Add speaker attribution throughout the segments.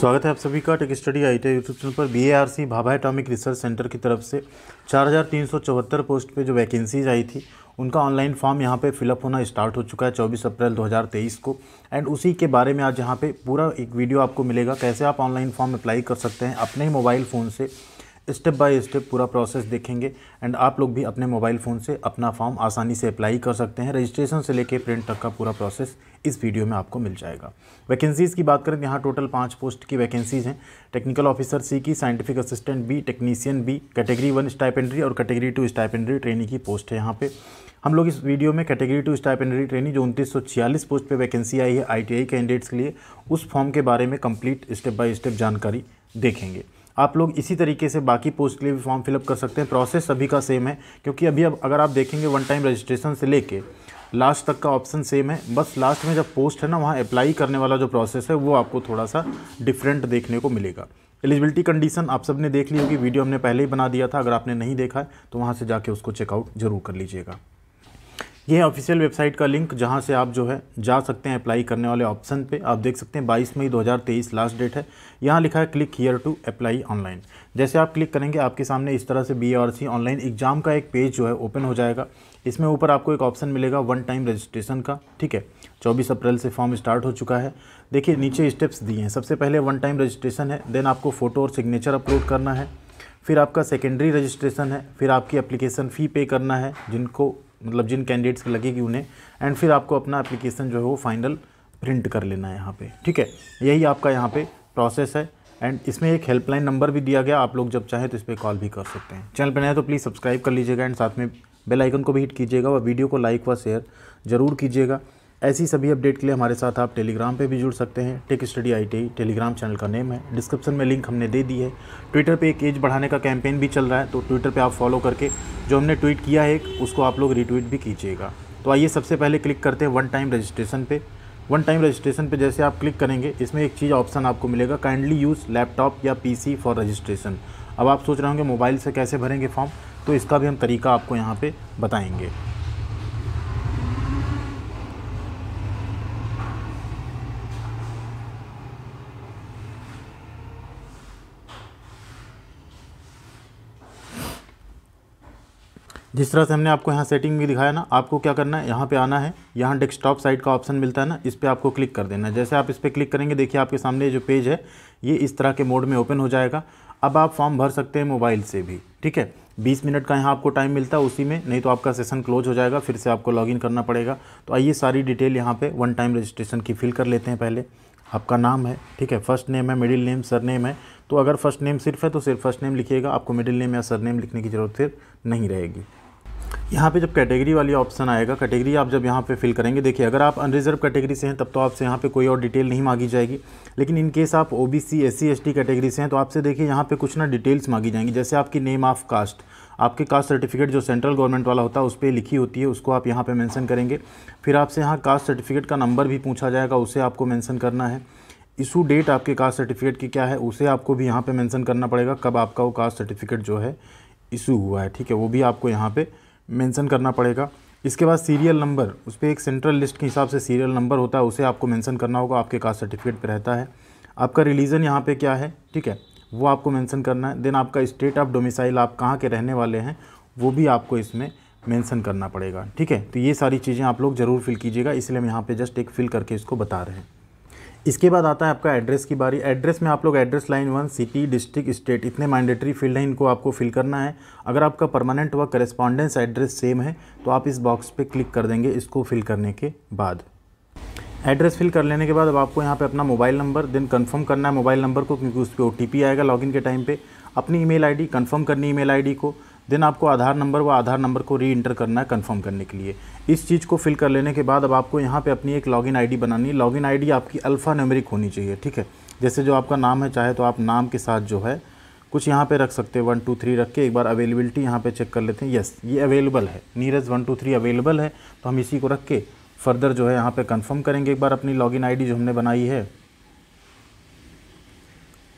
Speaker 1: स्वागत है आप सभी का tech study I T YouTube channel पर BARC Bhabha atomic research centre की तरफ से चार पोस्ट पे जो वैकेंसीज आई थी उनका ऑनलाइन फॉर्म यहाँ पे फिलअप होना स्टार्ट हो चुका है 24 अप्रैल 2023 को एंड उसी के बारे में आज यहाँ पे पूरा एक वीडियो आपको मिलेगा कैसे आप ऑनलाइन फॉर्म अप्लाई कर सकते हैं अपने ही मोबाइल फ़ोन से स्टेप बाय स्टेप पूरा प्रोसेस देखेंगे एंड आप लोग भी अपने मोबाइल फ़ोन से अपना फॉर्म आसानी से अप्लाई कर सकते हैं रजिस्ट्रेशन से लेकर प्रिंट तक का पूरा प्रोसेस इस वीडियो में आपको मिल जाएगा वैकेंसीज़ की बात करें तो यहाँ टोटल पाँच पोस्ट की वैकेंसीज़ हैं टेक्निकल ऑफिसर सी की scientific assistant B technician B category one stipendiary और कैटेगरी टू स्टाइपेंड्री ट्रेनिंग की पोस्ट है यहाँ पर हम लोग इस वीडियो में कैटेगरी टू स्टाइपेंडरी ट्रेनिंग जो उनतीस पोस्ट पर वैकेंसी आई है आई कैंडिडेट्स के लिए उस फॉर्म के बारे में कम्प्लीट स्टेप बाई स्टेप जानकारी देखेंगे आप लोग इसी तरीके से बाकी पोस्ट के लिए भी फॉर्म फिलअप कर सकते हैं प्रोसेस सभी का सेम है क्योंकि अभी अब अगर आप देखेंगे वन टाइम रजिस्ट्रेशन से लेके लास्ट तक का ऑप्शन सेम है बस लास्ट में जब पोस्ट है ना वहाँ अप्लाई करने वाला जो प्रोसेस है वो आपको थोड़ा सा डिफरेंट देखने को मिलेगा एलिजिबिलिटी कंडीशन आप सब ने देख ली होगी वीडियो हमने पहले ही बना दिया था अगर आपने नहीं देखा है तो वहाँ से जाके उसको चेकआउट जरूर कर लीजिएगा ये ऑफिशियल वेबसाइट का लिंक जहाँ से आप जो है जा सकते हैं अप्लाई करने वाले ऑप्शन पे आप देख सकते हैं 22 मई 2023 लास्ट डेट है यहाँ लिखा है click here to apply online जैसे आप क्लिक करेंगे आपके सामने इस तरह से B R C online exam का एक पेज जो है ओपन हो जाएगा इसमें ऊपर आपको एक ऑप्शन मिलेगा वन टाइम रजिस्ट्रेशन का ठीक है 24 अप्रैल से फॉर्म स्टार्ट हो चुका है देखिए नीचे स्टेप्स दिए हैं सबसे पहले वन टाइम रजिस्ट्रेशन है देन आपको फ़ोटो और सिग्नेचर अपलोड करना है फिर आपका सेकेंडरी रजिस्ट्रेशन है फिर आपकी एप्लीकेशन फ़ी पे करना है जिनको मतलब जिन कैंडिडेट्स की लगेगी उन्हें एंड फिर आपको अपना एप्लीकेशन जो है वो फाइनल प्रिंट कर लेना है यहाँ पे ठीक है यही आपका यहाँ पे प्रोसेस है एंड इसमें एक हेल्पलाइन नंबर भी दिया गया आप लोग जब चाहें तो इस पर कॉल भी कर सकते हैं चैनल पर नया तो प्लीज़ सब्सक्राइब कर लीजिएगा एंड साथ में बेल आइकन को भी हिट कीजिएगा और वीडियो को लाइक व शेयर ज़रूर कीजिएगा ऐसी सभी अपडेट के लिए हमारे साथ आप टेलीग्राम पे भी जुड़ सकते हैं tech study T Telegram channel का नेम है डिस्क्रिप्शन में लिंक हमने दे दी है ट्विटर पे एक एज बढ़ाने का कैंपेन भी चल रहा है तो ट्विटर पे आप फॉलो करके जो हमने ट्वीट किया है उसको आप लोग रीट्वीट भी कीजिएगा तो आइए सबसे पहले क्लिक करते हैं वन टाइम रजिस्ट्रेशन पे वन टाइम रजिस्ट्रेशन पर जैसे आप क्लिक करेंगे इसमें एक चीज़ ऑप्शन आपको मिलेगा काइंडली यूज़ लैपटॉप या पी फॉर रजिस्ट्रेशन अब आप सोच रहे होंगे मोबाइल से कैसे भरेंगे फॉर्म तो इसका भी हम तरीका आपको यहाँ पर बताएंगे जिस तरह से हमने आपको यहाँ सेटिंग भी दिखाया ना आपको क्या करना है यहाँ पे आना है यहाँ डेस्कटॉप साइड का ऑप्शन मिलता है ना इस पर आपको क्लिक कर देना है जैसे आप इस पर क्लिक करेंगे देखिए आपके सामने जो पेज है ये इस तरह के मोड में ओपन हो जाएगा अब आप फॉर्म भर सकते हैं मोबाइल से भी ठीक है बीस मिनट का यहाँ आपको टाइम मिलता है उसी में नहीं तो आपका सेशन क्लोज हो जाएगा फिर से आपको लॉग करना पड़ेगा तो आइए सारी डिटेल यहाँ पर वन टाइम रजिस्ट्रेशन की फिल कर लेते हैं पहले आपका नाम है ठीक है फर्स्ट नेम है मिडिल नेम सर नेम है तो अगर फर्स्ट नेम सिर्फ है तो सिर्फ फर्स्ट नेम लिखिएगा आपको मिडिल नेम या सर नेम लिखने की ज़रूरत फिर नहीं रहेगी यहाँ पे जब कैटेगरी वाली ऑप्शन आएगा कैटेगरी आप जब यहाँ पे फिल करेंगे देखिए अगर आप अनरिजर्व कैटेगरी से हैं तब तो आपसे यहाँ पे कोई और डिटेल नहीं मांगी जाएगी लेकिन इन केस आप O B C S C S T category से हैं तो आपसे देखिए यहाँ पे कुछ ना डिटेल्स मांगी जाएंगी जैसे आपकी नेम ऑफ कास्ट आपके कास्ट सर्टिफिकेट जो सेंट्रल गवर्नमेंट वाला होता है उस पर लिखी होती है उसको आप यहाँ पर मैंसन करेंगे फिर आपसे यहाँ कास्ट सर्टिफिकेट का नंबर भी पूछा जाएगा उसे आपको मैंसन करना है इशू डेट आपके कास्ट सर्टिफिकेट की क्या है उसे आपको भी यहाँ पर मैंसन करना पड़ेगा कब आपका वो कास्ट सर्टिफिकेट जो है इशू हुआ है ठीक है वो भी आपको यहाँ पर मेंशन करना पड़ेगा इसके बाद सीरियल नंबर उस पर एक सेंट्रल लिस्ट के हिसाब से सीरियल नंबर होता है उसे आपको मेंशन करना होगा आपके कास्ट सर्टिफिकेट पर रहता है आपका रिलीजन यहाँ पे क्या है ठीक है वो आपको मेंशन करना है देन आपका स्टेट ऑफ डोमिसाइल आप कहाँ के रहने वाले हैं वो भी आपको इसमें मेंशन करना पड़ेगा ठीक है तो ये सारी चीज़ें आप लोग ज़रूर फिल कीजिएगा इसलिए हम यहाँ पे जस्ट एक फिल करके इसको बता रहे हैं इसके बाद आता है आपका एड्रेस की बारी एड्रेस में आप लोग address line one city district state इतने मैंडेटरी फील्ड हैं इनको आपको फिल करना है अगर आपका परमानेंट व करेस्पॉन्डेंस एड्रेस सेम है तो आप इस बॉक्स पे क्लिक कर देंगे इसको फिल करने के बाद एड्रेस फिल कर लेने के बाद अब आपको यहाँ पे अपना मोबाइल नंबर देन कंफर्म करना है मोबाइल नंबर को क्योंकि उस पर ओ आएगा लॉगिन के टाइम पे अपनी ईमेल आईडी कंफर्म करनी ईमेल आईडी को देन आपको आधार नंबर व आधार नंबर को री इंटर करना है कन्फर्म करने के लिए इस चीज़ को फिल कर लेने के बाद अब आपको यहाँ पे अपनी एक लॉगिन आईडी बनानी है लॉगिन आईडी आपकी अल्फ़ा न्यूमेरिक होनी चाहिए ठीक है जैसे जो आपका नाम है चाहे तो आप नाम के साथ जो है कुछ यहाँ पे रख सकते हैं वन टू थ्री रख के एक बार अवेलेबिलिटी यहाँ पे चेक कर लेते हैं यस ये अवेलेबल है Neeraj one two three available है तो हम इसी को रख के फर्दर जो है यहाँ पर कन्फर्म करेंगे एक बार अपनी लॉगिन आईडी जो हमने बनाई है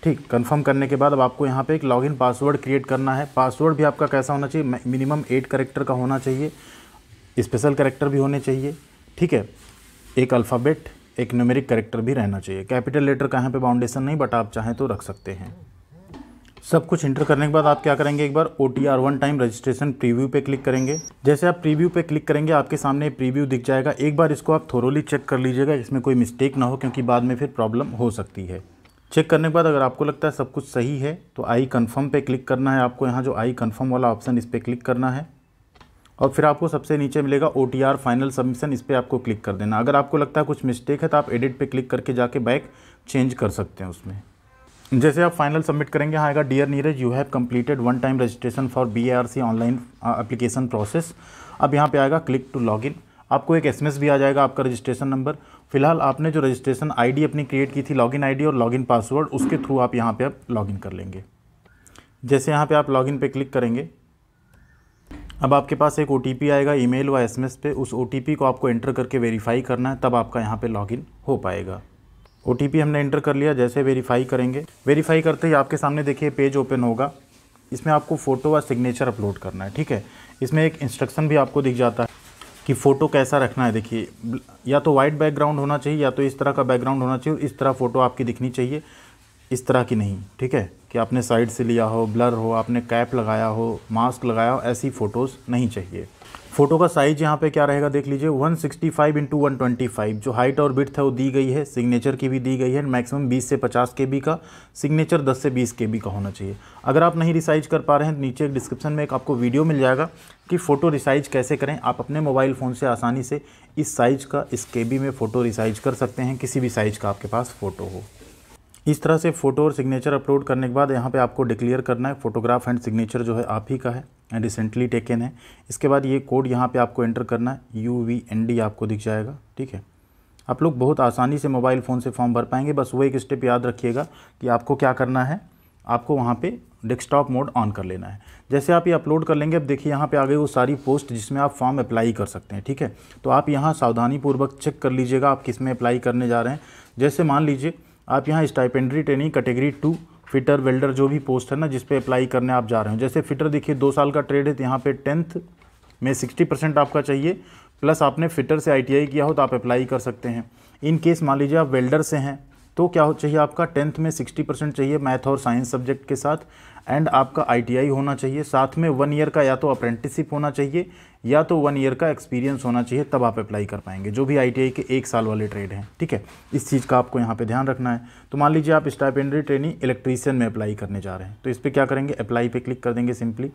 Speaker 1: ठीक कंफर्म करने के बाद अब आपको यहाँ पे एक लॉगिन पासवर्ड क्रिएट करना है पासवर्ड भी आपका कैसा होना चाहिए मिनिमम एट करेक्टर का होना चाहिए स्पेशल करेक्टर भी होने चाहिए ठीक है एक अल्फ़ाबेट एक न्यूमेरिक करेक्टर भी रहना चाहिए कैपिटल लेटर का यहाँ पे बाउंडेशन नहीं बट आप चाहें तो रख सकते हैं सब कुछ इंटर करने के बाद आप क्या करेंगे एक बार O T R one time registration preview पे क्लिक करेंगे जैसे आप प्रीव्यू पे क्लिक करेंगे आपके सामने प्रीव्यू दिख जाएगा एक बार इसको आप थोरोली चेक कर लीजिएगा इसमें कोई मिस्टेक ना हो क्योंकि बाद में फिर प्रॉब्लम हो सकती है चेक करने के बाद अगर आपको लगता है सब कुछ सही है तो आई कन्फर्म पे क्लिक करना है आपको यहाँ जो आई कन्फर्म वाला ऑप्शन इस पर क्लिक करना है और फिर आपको सबसे नीचे मिलेगा O T R final submission इस पर आपको क्लिक कर देना अगर आपको लगता है कुछ मिस्टेक है तो आप एडिट पे क्लिक करके जाके बैक चेंज कर सकते हैं उसमें जैसे आप फाइनल सबमिट करेंगे हाँ आएगा dear Neeraj you have completed one time registration for B online application process अब यहाँ पे आएगा क्लिक टू लॉग इन आपको एक एसएमएस भी आ जाएगा आपका रजिस्ट्रेशन नंबर फिलहाल आपने जो रजिस्ट्रेशन आईडी अपनी क्रिएट की थी लॉगिन आईडी और लॉगिन पासवर्ड उसके थ्रू आप यहाँ पे आप लॉगिन कर लेंगे जैसे यहाँ पे आप लॉगिन पे क्लिक करेंगे अब आपके पास एक ओ आएगा ई मेल व एस पे उस ओ को आपको एंटर करके वेरीफाई करना है तब आपका यहाँ पे लॉगिन हो पाएगा ओ हमने एंटर कर लिया जैसे वेरीफाई करेंगे वेरीफाई करते ही आपके सामने देखिए पेज ओपन होगा इसमें आपको फ़ोटो व सिग्नेचर अपलोड करना है ठीक है इसमें एक इंस्ट्रक्शन भी आपको दिख जाता है कि फ़ोटो कैसा रखना है देखिए या तो वाइट बैकग्राउंड होना चाहिए या तो इस तरह का बैकग्राउंड होना चाहिए और इस तरह फ़ोटो आपकी दिखनी चाहिए इस तरह की नहीं ठीक है कि आपने साइड से लिया हो ब्लर हो आपने कैप लगाया हो मास्क लगाया हो ऐसी फ़ोटोज़ नहीं चाहिए फ़ोटो का साइज यहाँ पे क्या रहेगा देख लीजिए 165 सिक्सटी फाइव इंटू वन जो हाइट और बिथ है वो दी गई है सिग्नेचर की भी दी गई है मैक्सिमम 20 से 50 के का सिग्नेचर 10 से 20 के का होना चाहिए अगर आप नहीं रिसाइज कर पा रहे हैं तो नीचे एक डिस्क्रिप्शन में एक आपको वीडियो मिल जाएगा कि फ़ोटो रिसाइज कैसे करें आप अपने मोबाइल फ़ोन से आसानी से इस साइज़ का इस के में फ़ोटो रिसाइज कर सकते हैं किसी भी साइज़ का आपके पास फ़ोटो हो इस तरह से फ़ोटो और सिग्नेचर अपलोड करने के बाद यहाँ पे आपको डिक्लेयर करना है फोटोग्राफ एंड सिग्नेचर जो है आप ही का है एंड रिसेंटली टेकन है इसके बाद ये कोड यहाँ पे आपको एंटर करना है यू वी एन डी आपको दिख जाएगा ठीक है आप लोग बहुत आसानी से मोबाइल फ़ोन से फॉर्म भर पाएंगे बस वो एक स्टेप याद रखिएगा कि आपको क्या करना है आपको वहाँ पर डेस्कटॉप मोड ऑन कर लेना है जैसे आप ये अपलोड कर लेंगे अब देखिए यहाँ पे आ गई वो सारी पोस्ट जिसमें आप फॉर्म अप्लाई कर सकते हैं ठीक है तो आप यहाँ सावधानीपूर्वक चेक कर लीजिएगा आप किस में अप्लाई करने जा रहे हैं जैसे मान लीजिए आप यहाँ stipendiary training category two fitter welder जो भी पोस्ट है ना जिस पे अप्लाई करने आप जा रहे हो जैसे फिटर देखिए दो साल का ट्रेड है तो यहाँ पे टेंथ में सिक्सटी परसेंट आपका चाहिए प्लस आपने फिटर से आईटीआई किया हो तो आप अप्लाई कर सकते हैं इन केस मान लीजिए आप वेल्डर से हैं तो क्या चाहिए आपका टेंथ में सिक्सटी परसेंट चाहिए मैथ और साइंस सब्जेक्ट के साथ एंड आपका आईटीआई होना चाहिए साथ में वन ईयर का या तो अप्रेंटिसिप होना चाहिए या तो वन ईयर का एक्सपीरियंस होना चाहिए तब आप अप्लाई कर पाएंगे जो भी आईटीआई के एक साल वाले ट्रेड हैं ठीक है इस चीज़ का आपको यहाँ पे ध्यान रखना है तो मान लीजिए आप स्टाइपेंडरी ट्रेनिंग इलेक्ट्रीशियन में अप्लाई करने जा रहे हैं तो इस पर क्या करेंगे अप्लाई पर क्लिक कर देंगे सिंपली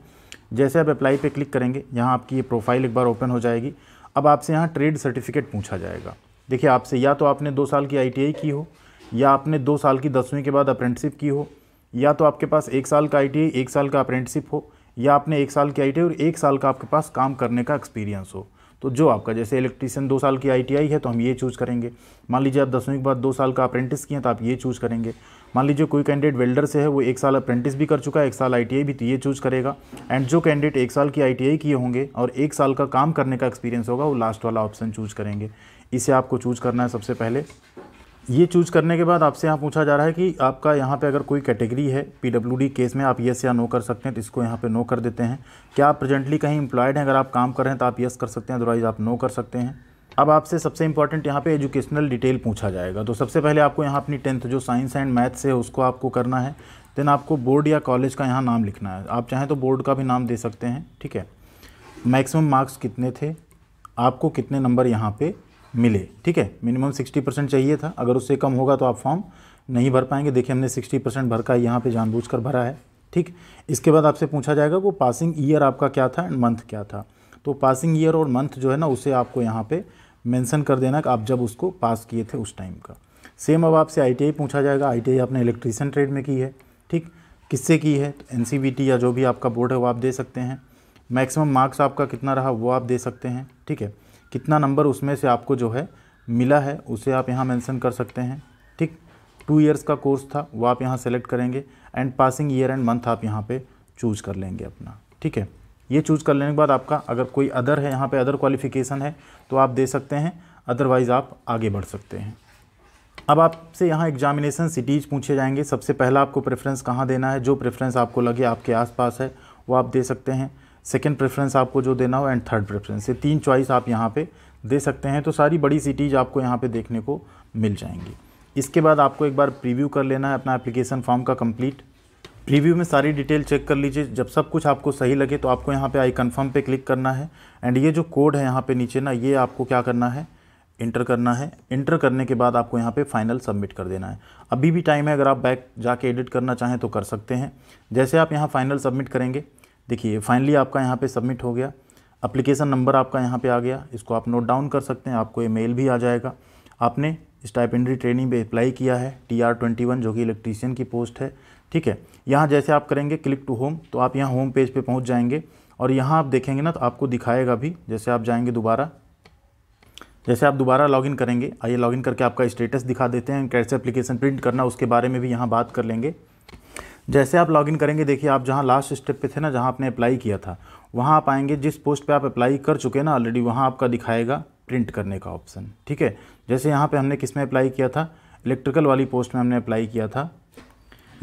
Speaker 1: जैसे आप अप्लाई पर क्लिक करेंगे यहाँ आपकी ये प्रोफाइल एक बार ओपन हो जाएगी अब आपसे यहाँ ट्रेड सर्टिफिकेट पूछा जाएगा देखिए आपसे या तो आपने दो साल की आई की हो या आपने दो साल की दसवीं के बाद अप्रेंटिसिप की हो या तो आपके पास एक साल का आई e, एक साल का अप्रेंटिसिप हो या आपने एक साल की आई e और एक साल का आपके पास काम करने का एक्सपीरियंस हो तो जो आपका जैसे इलेक्ट्रीशियन दो साल की आईटीआई e है तो हम ये चूज़ करेंगे मान लीजिए आप दसवीं के बाद दो साल का अप्रेंटिस किए हैं तो आप ये चूज़ करेंगे मान लीजिए कोई कैंडिडेट वेल्डर से है वो एक साल अप्रेंटिस भी कर चुका है एक साल आईटीआई भी तो ये चूज़ करेगा एंड जो कैंडिडेट एक साल की आई किए होंगे और एक साल का काम करने का एक्सपीरियंस होगा वो लास्ट वाला ऑप्शन चूज़ करेंगे इसे आपको चूज़ करना है सबसे पहले ये चूज करने के बाद आपसे यहाँ पूछा जा रहा है कि आपका यहाँ पे अगर कोई कैटेगरी है पीडब्ल्यूडी केस में आप यस या नो कर सकते हैं तो इसको यहाँ पे नो कर देते हैं क्या आप प्रेजेंटली कहीं एम्प्लॉयड हैं अगर आप काम कर रहे हैं तो आप येस कर सकते हैं अदरवाइज़ आप नो कर सकते हैं अब आपसे सबसे इंपॉर्टेंट यहाँ पे एजुकेशनल डिटेल पूछा जाएगा तो सबसे पहले आपको यहाँ अपनी टेंथ जो साइंस एंड मैथ्स है उसको आपको करना है देन आपको बोर्ड या कॉलेज का यहाँ नाम लिखना है आप चाहें तो बोर्ड का भी नाम दे सकते हैं ठीक है मैक्सिमम मार्क्स कितने थे आपको कितने नंबर यहाँ पे मिले ठीक है मिनिमम 60 परसेंट चाहिए था अगर उससे कम होगा तो आप फॉर्म नहीं भर पाएंगे देखिए हमने 60 परसेंट भर का यहाँ पे जानबूझकर भरा है ठीक इसके बाद आपसे पूछा जाएगा वो पासिंग ईयर आपका क्या था एंड मंथ क्या था तो पासिंग ईयर और मंथ जो है ना उसे आपको यहाँ पर मैंसन कर देना कि आप जब उसको पास किए थे उस टाइम का सेम अब आपसे आई पूछा जाएगा आई आपने इलेक्ट्रीशियन ट्रेड में की है ठीक किससे की है तो एन या जो भी आपका बोर्ड है वो आप दे सकते हैं मैक्सिमम मार्क्स आपका कितना रहा वो आप दे सकते हैं ठीक है कितना नंबर उसमें से आपको जो है मिला है उसे आप यहाँ मेंशन कर सकते हैं ठीक टू इयर्स का कोर्स था वो आप यहाँ सेलेक्ट करेंगे and passing year and month आप यहाँ पे चूज कर लेंगे अपना ठीक है ये चूज कर लेने के बाद आपका अगर कोई अदर है यहाँ पे अदर क्वालिफिकेशन है तो आप दे सकते हैं अदरवाइज़ आप आगे बढ़ सकते हैं अब आपसे यहाँ एग्जामिनेशन सिटीज़ पूछे जाएंगे सबसे पहला आपको प्रेफरेंस कहाँ देना है जो प्रेफरेंस आपको लगे आपके आसपास है वो आप दे सकते हैं सेकेंड प्रेफरेंस आपको जो देना हो एंड थर्ड प्रेफरेंस ये तीन चॉइस आप यहाँ पे दे सकते हैं तो सारी बड़ी सिटीज़ आपको यहाँ पे देखने को मिल जाएंगी इसके बाद आपको एक बार प्रीव्यू कर लेना है अपना एप्लीकेशन फॉर्म का कंप्लीट प्रीव्यू में सारी डिटेल चेक कर लीजिए जब सब कुछ आपको सही लगे तो आपको यहाँ पे आई कन्फर्म पे क्लिक करना है एंड ये जो कोड है यहाँ पे नीचे ना ये आपको क्या करना है इंटर करना है इंटर करने के बाद आपको यहाँ पे फाइनल सबमिट कर देना है अभी भी टाइम है अगर आप बैक जाके एडिट करना चाहें तो कर सकते हैं जैसे आप यहाँ फाइनल सबमिट करेंगे देखिए फाइनली आपका यहाँ पे सबमिट हो गया अप्लीकेशन नंबर आपका यहाँ पे आ गया इसको आप नोट डाउन कर सकते हैं आपको ये मेल भी आ जाएगा आपने स्टाइपेंड्री ट्रेनिंग पे अप्लाई किया है टी आर ट्वेंटी वन जो कि इलेक्ट्रीशियन की पोस्ट है ठीक है यहाँ जैसे आप करेंगे क्लिक टू होम तो आप यहाँ होम पेज पे पहुँच जाएंगे और यहाँ आप देखेंगे ना तो आपको दिखाएगा भी जैसे आप जाएंगे दोबारा जैसे आप दोबारा लॉगिन करेंगे आइए लॉगिन करके आपका स्टेटस दिखा देते हैं कैसे एप्लीकेशन प्रिंट करना उसके बारे में भी यहाँ बात कर लेंगे जैसे आप लॉगिन करेंगे देखिए आप जहाँ लास्ट स्टेप पे थे ना जहाँ आपने अप्लाई किया था वहाँ आप आएंगे जिस पोस्ट पे आप अप्लाई कर चुके हैं ना ऑलरेडी वहाँ आपका दिखाएगा प्रिंट करने का ऑप्शन ठीक है जैसे यहाँ पे हमने किस में अप्लाई किया था इलेक्ट्रिकल वाली पोस्ट में हमने अप्लाई किया था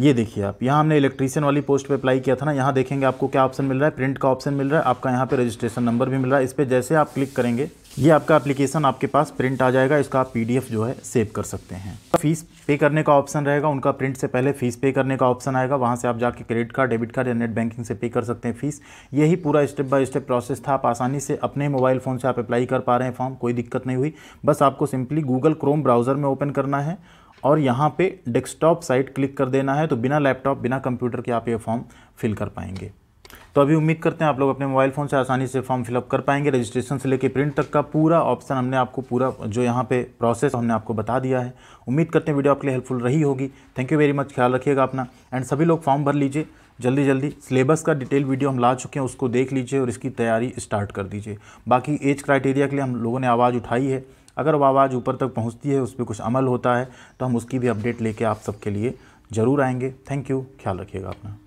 Speaker 1: ये देखिए आप यहाँ हमने इलेक्ट्रीशियन वाली पोस्ट पे अप्लाई किया था ना यहाँ देखेंगे आपको क्या ऑप्शन मिल रहा है प्रिंट का ऑप्शन मिल रहा है आपका यहाँ पे रजिस्ट्रेशन नंबर भी मिल रहा है इस पर जैसे आप क्लिक करेंगे ये आपका एप्लीकेशन आपके पास प्रिंट आ जाएगा इसका आप पी जो है सेव कर सकते हैं फीस पे करने का ऑप्शन रहेगा उनका प्रिंट से पहले फीस पे करने का ऑप्शन आएगा वहाँ से आप जाके क्रेडिट कार्ड डेबिट कार्ड या नेट बैंकिंग से पे कर सकते हैं फीस यही पूरा स्टेप बाय स्टेप प्रोसेस था आप आसानी से अपने मोबाइल फ़ोन से आप अप्लाई कर पा रहे हैं फॉर्म कोई दिक्कत नहीं हुई बस आपको सिंपली गूगल क्रोम ब्राउज़र में ओपन करना है और यहाँ पर डेस्कटॉप साइट क्लिक कर देना है तो बिना लैपटॉप बिना कंप्यूटर के आप ये फॉर्म फिल कर पाएंगे तो अभी उम्मीद करते हैं आप लोग अपने मोबाइल फ़ोन से आसानी से फॉर्म फिलअप कर पाएंगे रजिस्ट्रेशन से लेकर प्रिंट तक का पूरा ऑप्शन हमने आपको पूरा जो यहाँ पे प्रोसेस हमने आपको बता दिया है उम्मीद करते हैं वीडियो आपके लिए हेल्पफुल रही होगी थैंक यू वेरी मच ख्याल रखिएगा अपना एंड सभी लोग फॉर्म भर लीजिए जल्दी जल्दी सिलेबस का डिटेल वीडियो हम ला चुके हैं उसको देख लीजिए और इसकी तैयारी स्टार्ट कर दीजिए बाकी एज क्राइटेरिया के लिए हम लोगों ने आवाज़ उठाई है अगर वो आवाज़ ऊपर तक पहुँचती है उस पर कुछ अमल होता है तो हम उसकी भी अपडेट लेके आप सबके लिए ज़रूर आएंगे थैंक यू ख्याल रखिएगा अपना